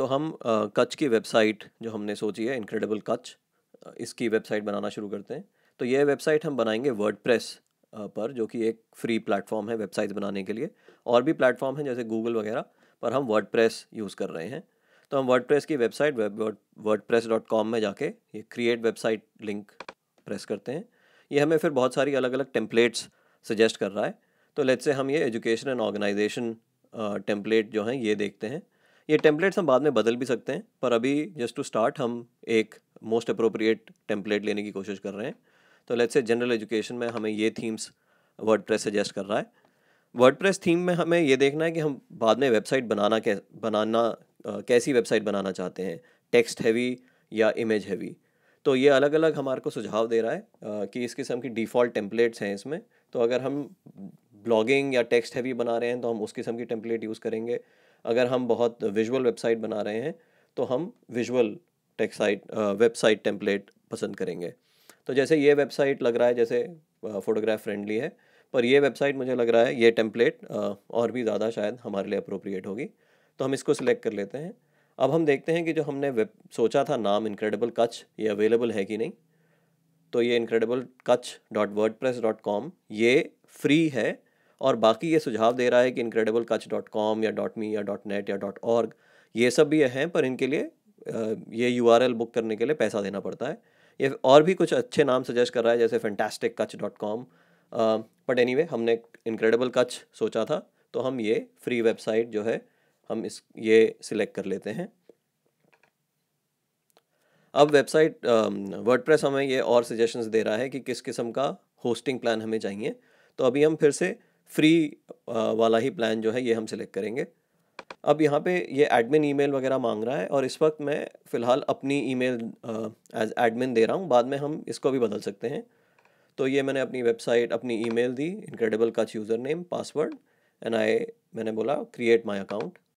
तो हम कच्छ की वेबसाइट जो हमने सोची है इनक्रेडिबल कच्छ इसकी वेबसाइट बनाना शुरू करते हैं तो यह वेबसाइट हम बनाएंगे वर्ड पर जो कि एक फ्री प्लेटफॉर्म है वेबसाइट बनाने के लिए और भी प्लेटफॉर्म हैं जैसे गूगल वगैरह पर हम वर्ड यूज़ कर रहे हैं तो हम वर्ड की वेबसाइट वेब कॉम में जाके ये क्रिएट वेबसाइट लिंक प्रेस करते हैं ये हमें फिर बहुत सारी अलग अलग टेम्पलेट्स सजेस्ट कर रहा है तो लेट्स से हम ये एजुकेशन एंड ऑर्गेनाइजेशन टेम्पलेट जो हैं ये देखते हैं ये टेम्पलेट्स हम बाद में बदल भी सकते हैं पर अभी जस्ट टू स्टार्ट हम एक मोस्ट अप्रोप्रिएट टेम्पलेट लेने की कोशिश कर रहे हैं तो लेट्स से जनरल एजुकेशन में हमें ये थीम्स वर्ड सजेस्ट कर रहा है वर्ड थीम में हमें ये देखना है कि हम बाद में वेबसाइट बनाना कै बनाना आ, कैसी वेबसाइट बनाना चाहते हैं टेक्स्ट हैवी या इमेज हैवी तो ये अलग अलग हमारे को सुझाव दे रहा है आ, कि इस किस्म की डिफ़ॉल्ट टेम्पलेट्स हैं इसमें तो अगर हम ब्लॉगिंग या टेक्स्ट हैवी बना रहे हैं तो हम उस किस्म की टेम्पलेट यूज़ करेंगे अगर हम बहुत विजुअल वेबसाइट बना रहे हैं तो हम विजुअल टेक्साइट वेबसाइट टेम्पलेट पसंद करेंगे तो जैसे ये वेबसाइट लग रहा है जैसे फ़ोटोग्राफ फ्रेंडली है पर ये वेबसाइट मुझे लग रहा है ये टेम्पलेट और भी ज़्यादा शायद हमारे लिए अप्रोप्रिएट होगी तो हम इसको सिलेक्ट कर लेते हैं अब हम देखते हैं कि जो हमने वेब सोचा था नाम इनक्रेडिबल कच ये अवेलेबल है कि नहीं तो ये incredible Kutch dot WordPress dot com ये फ्री है और बाकी ये सुझाव दे रहा है कि इनक्रेडिबल कच डॉट कॉम या डॉट मी या डॉट नेट या डॉट ऑर्ग ये सब भी हैं पर इनके लिए ये यू बुक करने के लिए पैसा देना पड़ता है ये और भी कुछ अच्छे नाम सजेस्ट कर रहा है जैसे fantastic Kutch dot com but anyway हमने इनक्रेडिबल कच सोचा था तो हम ये फ्री वेबसाइट जो है हम इस ये सिलेक्ट कर लेते हैं अब वेबसाइट प्रेस हमें ये और सजेशंस दे रहा है कि किस किस्म का होस्टिंग प्लान हमें चाहिए तो अभी हम फिर से फ्री वाला ही प्लान जो है ये हम सिलेक्ट करेंगे अब यहाँ पे ये एडमिन ईमेल वगैरह मांग रहा है और इस वक्त मैं फ़िलहाल अपनी ईमेल एज एडमिन दे रहा हूँ बाद में हम इसको भी बदल सकते हैं तो ये मैंने अपनी वेबसाइट अपनी ईमेल दी इनक्रेडिबल का username password and I मैंने बोला क्रिएट माई अकाउंट